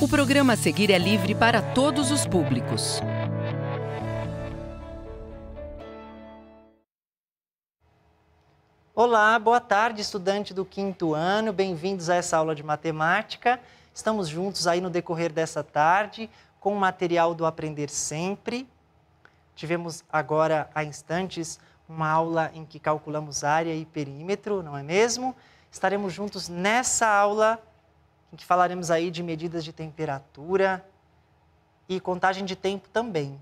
O programa a seguir é livre para todos os públicos. Olá, boa tarde, estudante do quinto ano. Bem-vindos a essa aula de matemática. Estamos juntos aí no decorrer dessa tarde com o material do Aprender Sempre. Tivemos agora há instantes uma aula em que calculamos área e perímetro, não é mesmo? Estaremos juntos nessa aula em que falaremos aí de medidas de temperatura e contagem de tempo também.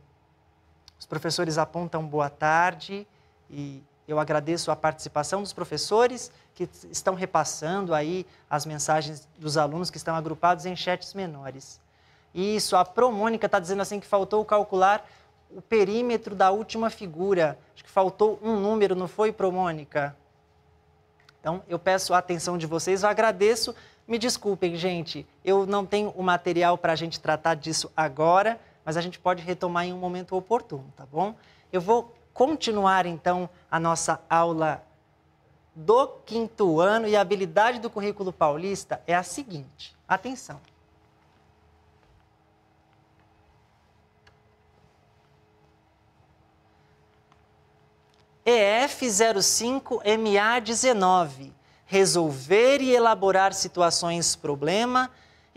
Os professores apontam boa tarde e eu agradeço a participação dos professores que estão repassando aí as mensagens dos alunos que estão agrupados em chats menores. Isso, a Promônica está dizendo assim que faltou calcular o perímetro da última figura. Acho que faltou um número, não foi, Promônica? Então, eu peço a atenção de vocês, eu agradeço me desculpem, gente, eu não tenho o material para a gente tratar disso agora, mas a gente pode retomar em um momento oportuno, tá bom? Eu vou continuar então a nossa aula do quinto ano e a habilidade do currículo paulista é a seguinte: atenção. EF05MA19 resolver e elaborar situações-problema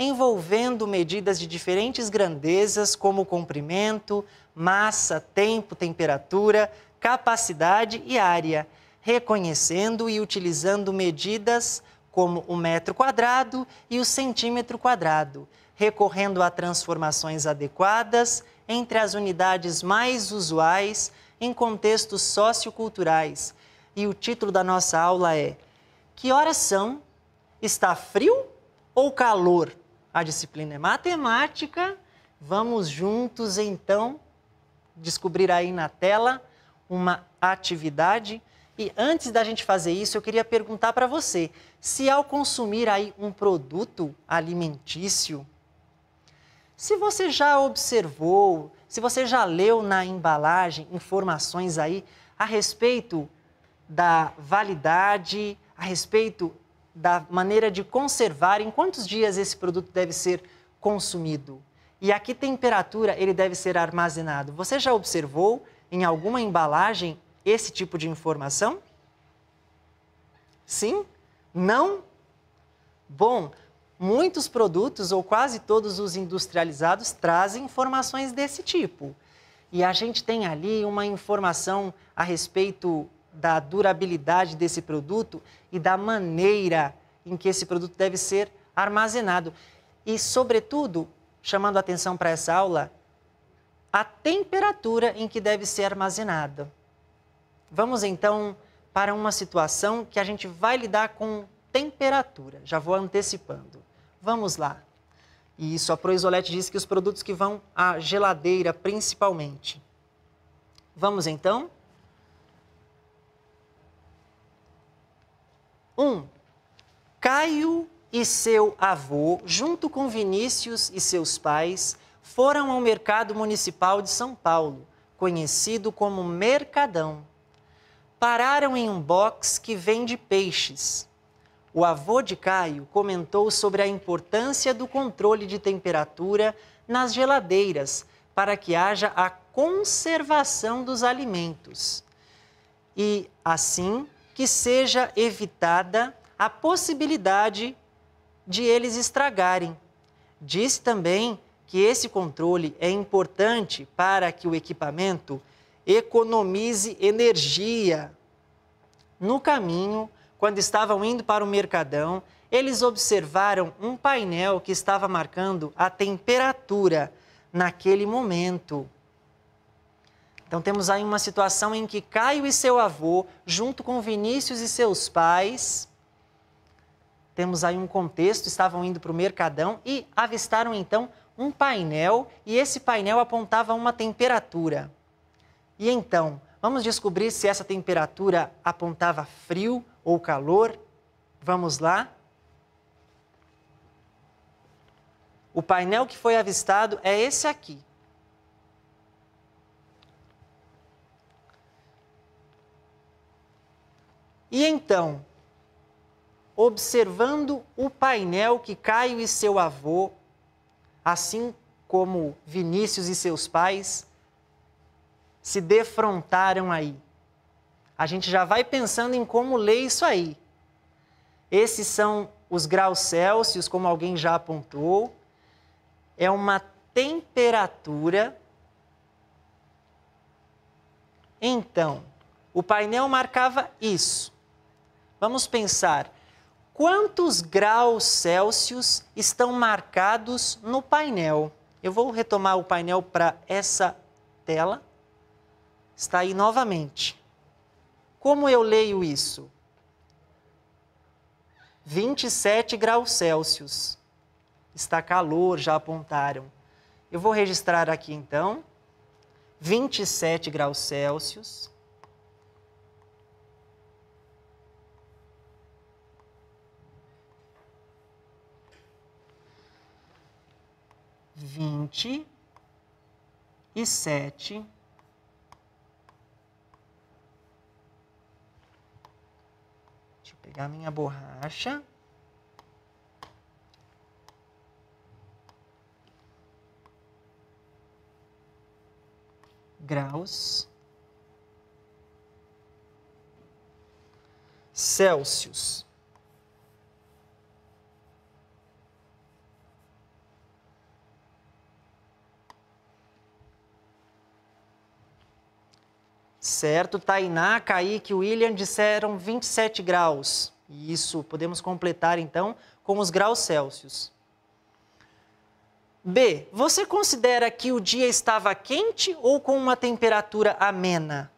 envolvendo medidas de diferentes grandezas, como comprimento, massa, tempo, temperatura, capacidade e área, reconhecendo e utilizando medidas como o metro quadrado e o centímetro quadrado, recorrendo a transformações adequadas entre as unidades mais usuais em contextos socioculturais. E o título da nossa aula é que horas são? Está frio ou calor? A disciplina é matemática. Vamos juntos então descobrir aí na tela uma atividade. E antes da gente fazer isso, eu queria perguntar para você: se ao consumir aí um produto alimentício, se você já observou, se você já leu na embalagem informações aí a respeito da validade, a respeito da maneira de conservar, em quantos dias esse produto deve ser consumido e a que temperatura ele deve ser armazenado. Você já observou em alguma embalagem esse tipo de informação? Sim? Não? Bom, muitos produtos ou quase todos os industrializados trazem informações desse tipo. E a gente tem ali uma informação a respeito da durabilidade desse produto e da maneira em que esse produto deve ser armazenado. E, sobretudo, chamando a atenção para essa aula, a temperatura em que deve ser armazenado. Vamos então para uma situação que a gente vai lidar com temperatura. Já vou antecipando. Vamos lá. E isso, a Proisolete diz que os produtos que vão à geladeira, principalmente. Vamos então Um, Caio e seu avô, junto com Vinícius e seus pais, foram ao mercado municipal de São Paulo, conhecido como Mercadão. Pararam em um box que vende peixes. O avô de Caio comentou sobre a importância do controle de temperatura nas geladeiras para que haja a conservação dos alimentos. E, assim, que seja evitada a possibilidade de eles estragarem. Disse também que esse controle é importante para que o equipamento economize energia. No caminho, quando estavam indo para o mercadão, eles observaram um painel que estava marcando a temperatura naquele momento. Então temos aí uma situação em que Caio e seu avô, junto com Vinícius e seus pais, temos aí um contexto, estavam indo para o mercadão e avistaram então um painel e esse painel apontava uma temperatura. E então, vamos descobrir se essa temperatura apontava frio ou calor? Vamos lá? O painel que foi avistado é esse aqui. E então, observando o painel que Caio e seu avô, assim como Vinícius e seus pais, se defrontaram aí. A gente já vai pensando em como ler isso aí. Esses são os graus Celsius, como alguém já apontou. É uma temperatura. Então, o painel marcava isso. Vamos pensar, quantos graus Celsius estão marcados no painel? Eu vou retomar o painel para essa tela. Está aí novamente. Como eu leio isso? 27 graus Celsius. Está calor, já apontaram. Eu vou registrar aqui então. 27 graus Celsius. vinte e sete Deixa eu pegar minha borracha. Graus Celsius. certo. Tainá, Kaique William disseram 27 graus. Isso, podemos completar então com os graus Celsius. B. Você considera que o dia estava quente ou com uma temperatura amena?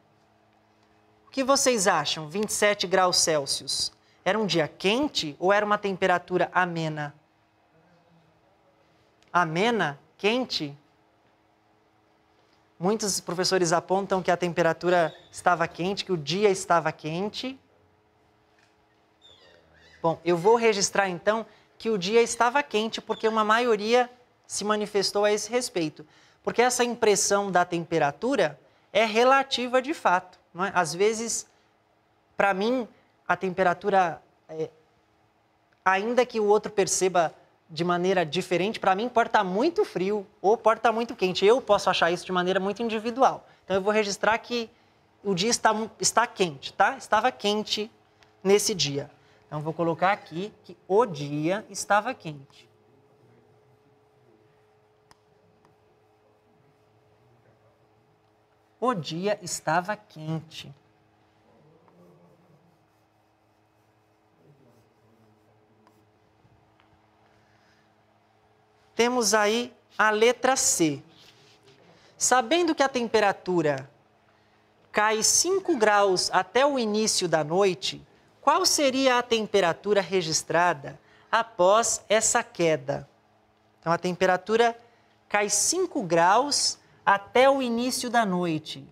O que vocês acham? 27 graus Celsius. Era um dia quente ou era uma temperatura amena? Amena? Quente? Muitos professores apontam que a temperatura estava quente, que o dia estava quente. Bom, eu vou registrar então que o dia estava quente, porque uma maioria se manifestou a esse respeito. Porque essa impressão da temperatura é relativa de fato. Não é? Às vezes, para mim, a temperatura, é, ainda que o outro perceba de maneira diferente, para mim porta muito frio ou porta muito quente. Eu posso achar isso de maneira muito individual. Então eu vou registrar que o dia está, está quente, tá? Estava quente nesse dia. Então vou colocar aqui que o dia estava quente. O dia estava quente. temos aí a letra C. Sabendo que a temperatura cai 5 graus até o início da noite, qual seria a temperatura registrada após essa queda? Então, a temperatura cai 5 graus até o início da noite.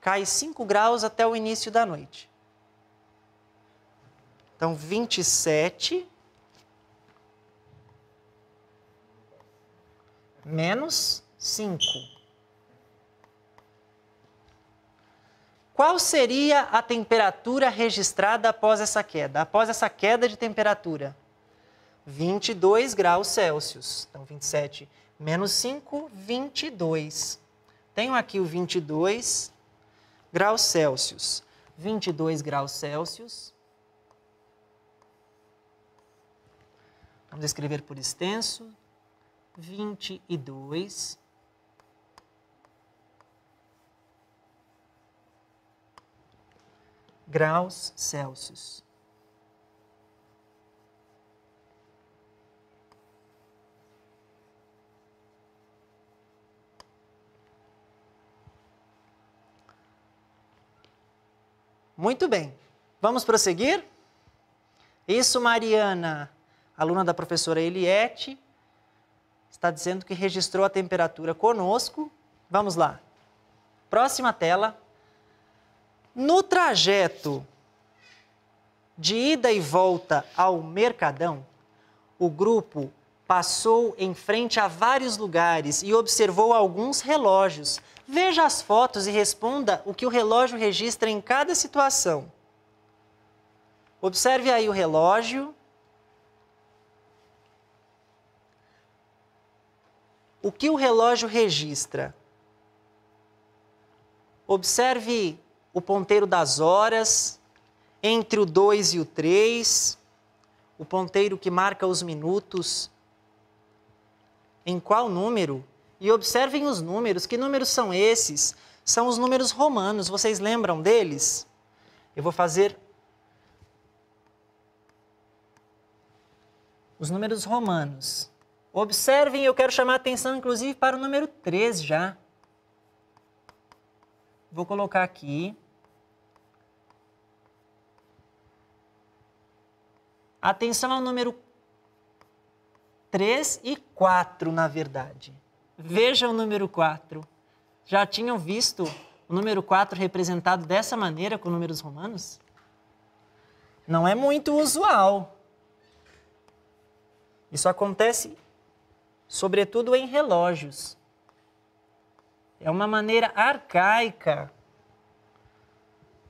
Cai 5 graus até o início da noite. Então, 27 menos 5. Qual seria a temperatura registrada após essa queda? Após essa queda de temperatura? 22 graus Celsius. Então, 27 menos 5, 22. Tenho aqui o 22 graus Celsius. 22 graus Celsius. Vamos escrever por extenso vinte e dois, graus Celsius. Muito bem. Vamos prosseguir? Isso, Mariana, aluna da professora Eliette, está dizendo que registrou a temperatura conosco. Vamos lá. Próxima tela. No trajeto de ida e volta ao Mercadão, o grupo passou em frente a vários lugares e observou alguns relógios. Veja as fotos e responda o que o relógio registra em cada situação. Observe aí o relógio O que o relógio registra? Observe o ponteiro das horas, entre o 2 e o 3, o ponteiro que marca os minutos. Em qual número? E observem os números. Que números são esses? São os números romanos. Vocês lembram deles? Eu vou fazer os números romanos. Observem, eu quero chamar a atenção inclusive para o número 3 já. Vou colocar aqui. Atenção ao número 3 e 4, na verdade. Veja o número 4. Já tinham visto o número 4 representado dessa maneira com números romanos? Não é muito usual. Isso acontece sobretudo em relógios. É uma maneira arcaica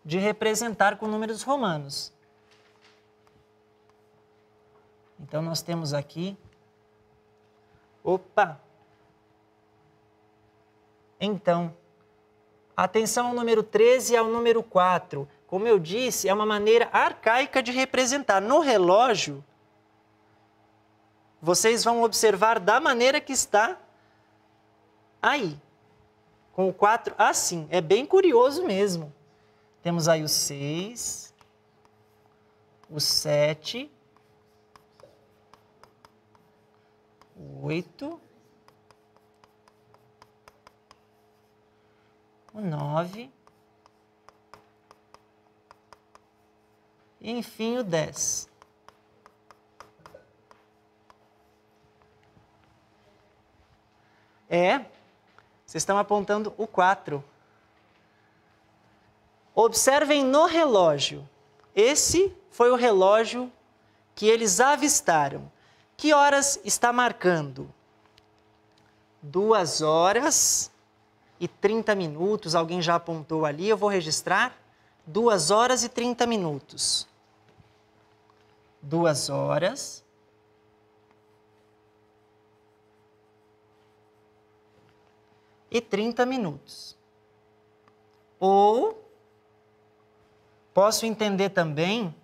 de representar com números romanos. Então nós temos aqui. Opa! Então, atenção ao número 13 e ao número 4. Como eu disse, é uma maneira arcaica de representar. No relógio, vocês vão observar da maneira que está aí. Com o 4 assim. É bem curioso mesmo. Temos aí o 6, o 7, o 8, o 9, enfim o 10. É, vocês estão apontando o 4. Observem no relógio. Esse foi o relógio que eles avistaram. Que horas está marcando? 2 horas e 30 minutos. Alguém já apontou ali, eu vou registrar. 2 horas e 30 minutos. 2 horas e 30 minutos. Ou posso entender também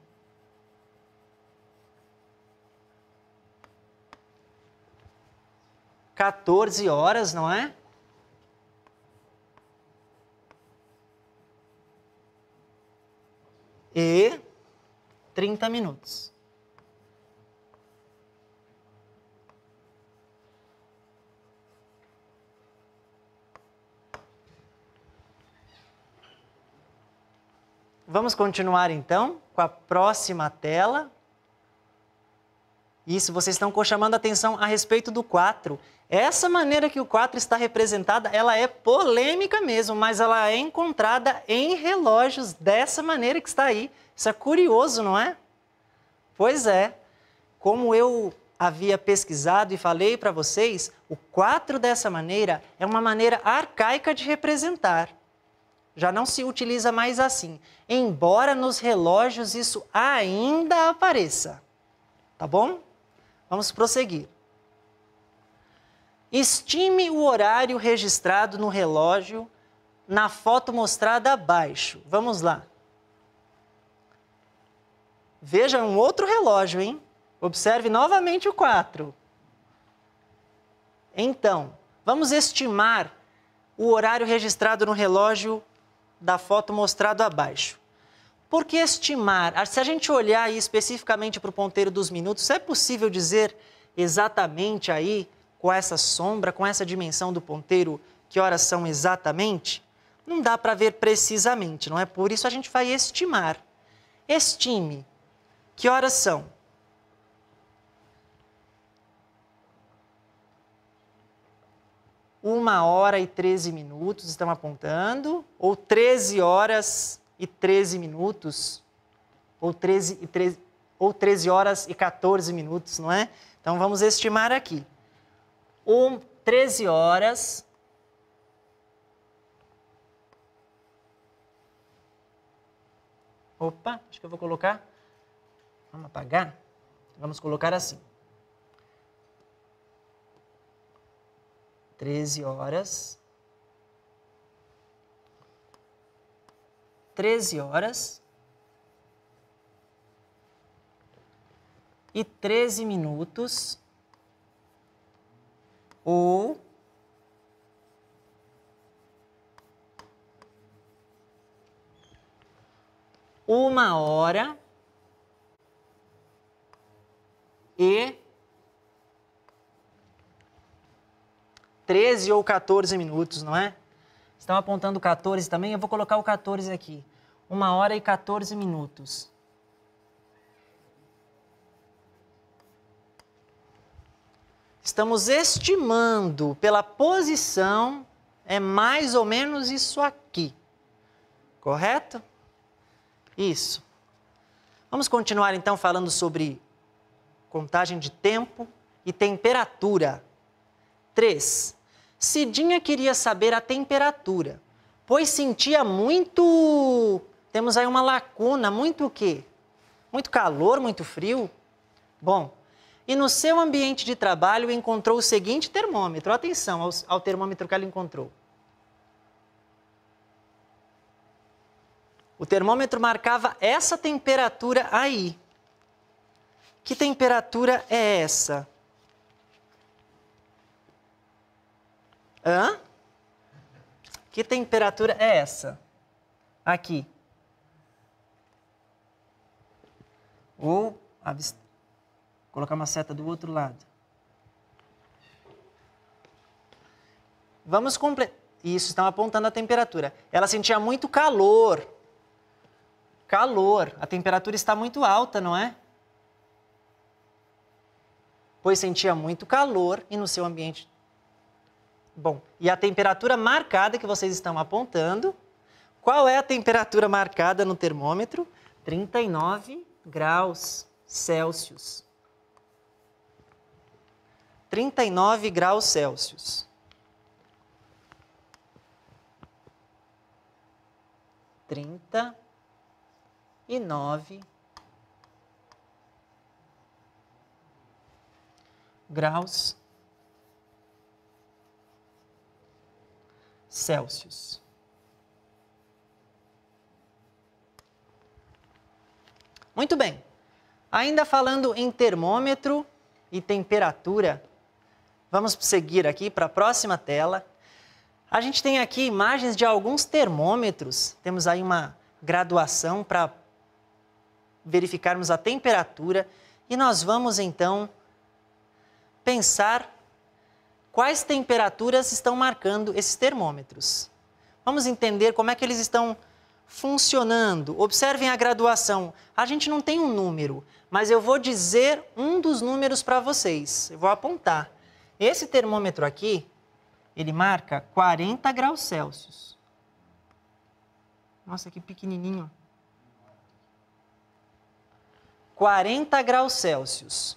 Quatorze horas, não é? E trinta minutos. Vamos continuar então com a próxima tela. Isso, vocês estão chamando a atenção a respeito do 4. Essa maneira que o 4 está representada, ela é polêmica mesmo, mas ela é encontrada em relógios dessa maneira que está aí. Isso é curioso, não é? Pois é. Como eu havia pesquisado e falei para vocês, o 4 dessa maneira é uma maneira arcaica de representar já não se utiliza mais assim, embora nos relógios isso ainda apareça. Tá bom? Vamos prosseguir. Estime o horário registrado no relógio na foto mostrada abaixo. Vamos lá. Veja um outro relógio, hein? Observe novamente o 4. Então, vamos estimar o horário registrado no relógio da foto mostrado abaixo. Porque estimar, ah, se a gente olhar aí especificamente para o ponteiro dos minutos, é possível dizer exatamente aí, com essa sombra, com essa dimensão do ponteiro, que horas são exatamente? Não dá para ver precisamente, não é? Por isso a gente vai estimar. Estime que horas são uma hora e 13 minutos, estão apontando, ou 13 horas e 13 minutos, ou 13, e 13, ou 13 horas e 14 minutos, não é? Então vamos estimar aqui. um 13 horas Opa, acho que eu vou colocar. Vamos apagar? Vamos colocar assim. treze horas. treze horas e treze minutos ou uma hora e 13 ou 14 minutos, não é? Estão apontando 14 também, eu vou colocar o 14 aqui. 1 hora e 14 minutos. Estamos estimando pela posição, é mais ou menos isso aqui. Correto? Isso. Vamos continuar então falando sobre contagem de tempo e temperatura. 3. Cidinha queria saber a temperatura, pois sentia muito. Temos aí uma lacuna, muito o quê? Muito calor, muito frio? Bom, e no seu ambiente de trabalho encontrou o seguinte termômetro. Atenção ao, ao termômetro que ela encontrou. O termômetro marcava essa temperatura aí. Que temperatura é essa? Hã? Que temperatura é essa? Aqui. Ou colocar uma seta do outro lado. Vamos completar. Isso, estão apontando a temperatura. Ela sentia muito calor. Calor. A temperatura está muito alta, não é? Pois sentia muito calor e no seu ambiente Bom, e a temperatura marcada que vocês estão apontando, qual é a temperatura marcada no termômetro? 39 graus Celsius. 39 graus Celsius. nove graus Celsius. Muito bem. Ainda falando em termômetro e temperatura, vamos seguir aqui para a próxima tela. A gente tem aqui imagens de alguns termômetros. Temos aí uma graduação para verificarmos a temperatura e nós vamos então pensar quais temperaturas estão marcando esses termômetros. Vamos entender como é que eles estão funcionando. Observem a graduação. A gente não tem um número, mas eu vou dizer um dos números para vocês. Eu vou apontar. Esse termômetro aqui, ele marca 40 graus Celsius. Nossa, que pequenininho. 40 graus Celsius.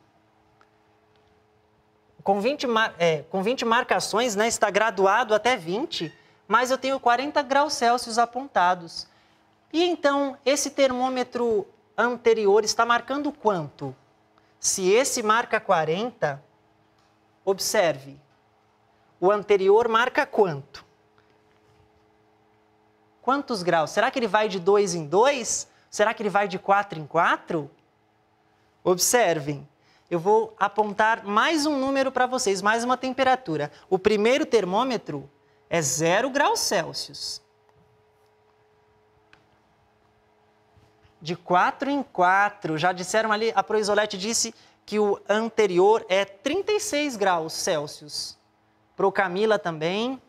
com 20, é, com 20 marcações, né, está graduado até 20, mas eu tenho 40 graus Celsius apontados. E então, esse termômetro anterior está marcando quanto? Se esse marca 40, observe, o anterior marca quanto? Quantos graus? Será que ele vai de 2 em 2? Será que ele vai de 4 em 4? Observem, eu vou apontar mais um número para vocês, mais uma temperatura. O primeiro termômetro é 0 graus Celsius. De 4 em 4, já disseram ali, a Proisolete disse que o anterior é 36 graus Celsius. Pro Camila também.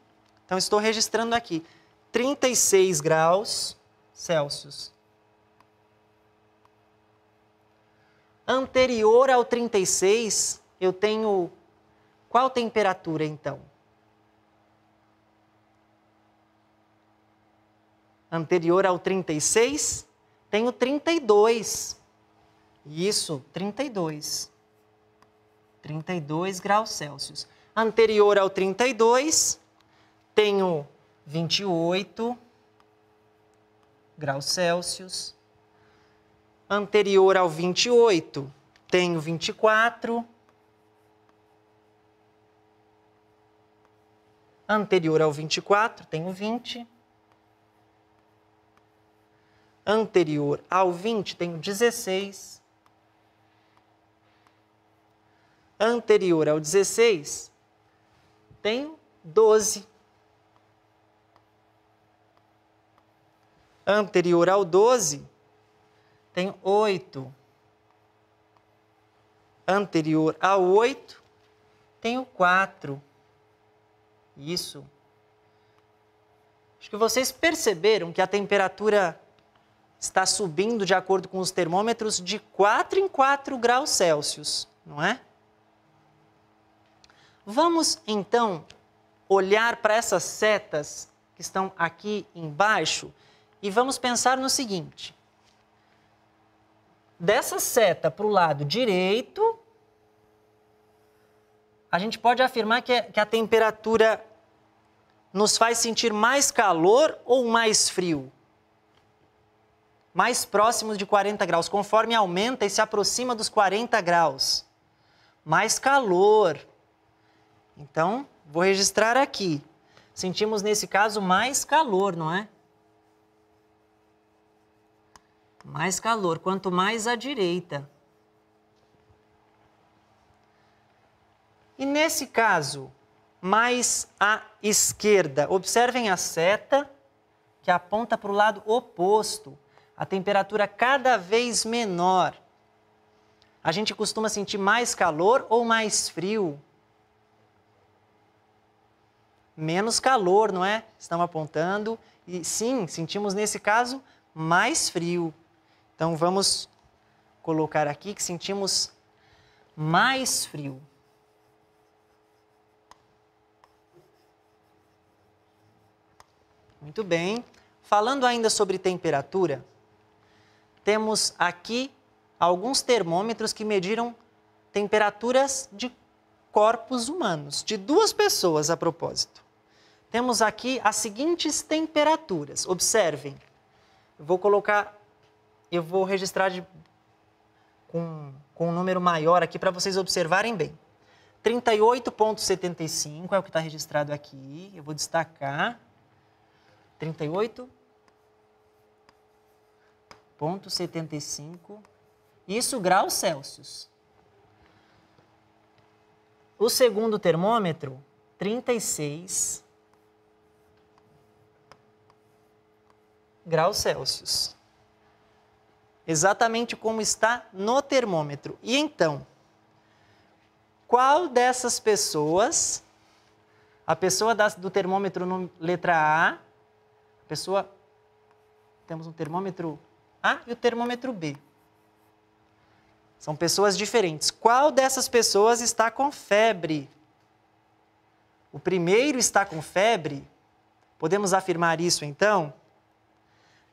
Então estou registrando aqui 36 graus Celsius. anterior ao 36, eu tenho qual temperatura então? Anterior ao 36, tenho 32. Isso, 32. 32 graus Celsius. Anterior ao 32, tenho 28 graus Celsius anterior ao 28, tenho 24. Anterior ao 24, tenho 20. Anterior ao 20, tenho 16. Anterior ao 16, tenho 12. Anterior ao 12, tem oito. Anterior a oito, tem o quatro. Isso. Acho que vocês perceberam que a temperatura está subindo de acordo com os termômetros de 4 em 4 graus Celsius, não é? Vamos então olhar para essas setas que estão aqui embaixo e vamos pensar no seguinte: dessa seta para o lado direito, a gente pode afirmar que, é, que a temperatura nos faz sentir mais calor ou mais frio? Mais próximos de 40 graus, conforme aumenta e se aproxima dos 40 graus. Mais calor. Então, vou registrar aqui. Sentimos nesse caso mais calor, não é? mais calor, quanto mais à direita. E nesse caso, mais à esquerda. Observem a seta que aponta para o lado oposto. A temperatura cada vez menor. A gente costuma sentir mais calor ou mais frio? Menos calor, não é? estamos apontando. E sim, sentimos nesse caso mais frio. Então vamos colocar aqui que sentimos mais frio. Muito bem. Falando ainda sobre temperatura, temos aqui alguns termômetros que mediram temperaturas de corpos humanos, de duas pessoas a propósito. Temos aqui as seguintes temperaturas. Observem, eu vou colocar eu vou registrar de, com, com um número maior aqui para vocês observarem bem. 38,75 é o que está registrado aqui. Eu vou destacar. 38,75. Isso graus Celsius. O segundo termômetro, 36 graus Celsius exatamente como está no termômetro. E então, qual dessas pessoas, a pessoa das, do termômetro no, letra A, a pessoa, temos um termômetro A e o termômetro B. São pessoas diferentes. Qual dessas pessoas está com febre? O primeiro está com febre? Podemos afirmar isso então?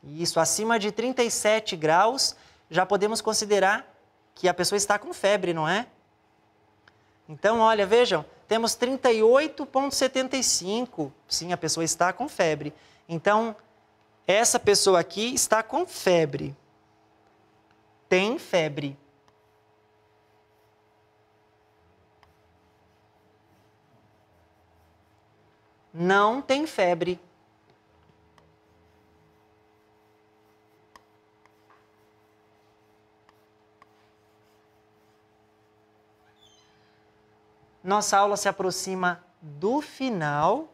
Isso, acima de 37 graus, já podemos considerar que a pessoa está com febre, não é? Então, olha, vejam, temos 38,75. Sim, a pessoa está com febre. Então, essa pessoa aqui está com febre. Tem febre. Não tem febre. Nossa aula se aproxima do final.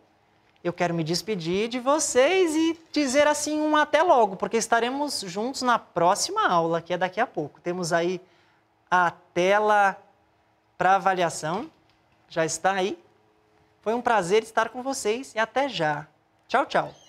Eu quero me despedir de vocês e dizer assim um até logo, porque estaremos juntos na próxima aula, que é daqui a pouco. Temos aí a tela para avaliação. Já está aí? Foi um prazer estar com vocês e até já. Tchau, tchau.